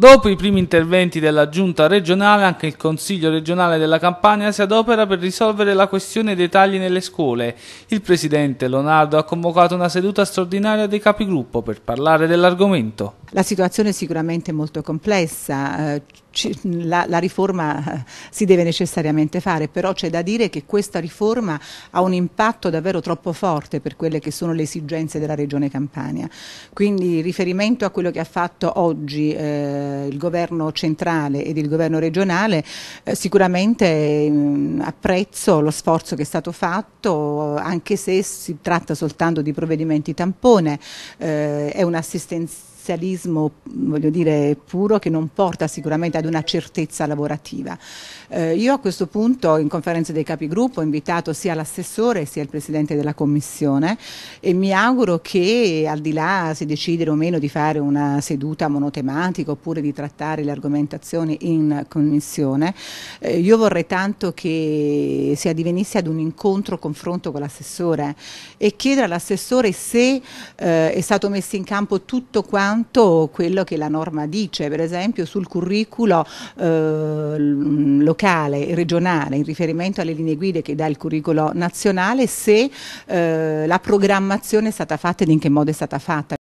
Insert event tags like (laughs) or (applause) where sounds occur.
Dopo i primi interventi della giunta regionale, anche il Consiglio regionale della Campania si adopera per risolvere la questione dei tagli nelle scuole. Il presidente Leonardo ha convocato una seduta straordinaria dei capigruppo per parlare dell'argomento. La situazione è sicuramente molto complessa. Eh, la, la, riforma (laughs) si deve necessariamente fare, però c'è da dire che questa riforma ha un impatto davvero troppo forte per quelle che sono le esigenze della Regione Campania. Quindi riferimento a quello che ha fatto oggi eh, il governo centrale ed il governo regionale, eh, sicuramente mh, mm, apprezzo lo sforzo che è stato fatto, anche se si tratta soltanto di provvedimenti tampone, eh, è un'assistenza parzialismo voglio dire, puro che non porta sicuramente ad una certezza lavorativa. Eh, io a questo punto in conferenza dei capigruppo ho invitato sia l'assessore sia il Presidente della Commissione e mi auguro che al di là se decidere o meno di fare una seduta monotematica oppure di trattare le argomentazioni in Commissione, eh, io vorrei tanto che si addivenisse ad un incontro, confronto con l'assessore e chiedere all'assessore se eh, è stato messo in campo tutto quanto soltanto quello che la norma dice, per esempio sul curriculum eh, locale e regionale in riferimento alle linee guida che dà il curriculum nazionale se eh, la programmazione è stata fatta ed in che modo è stata fatta.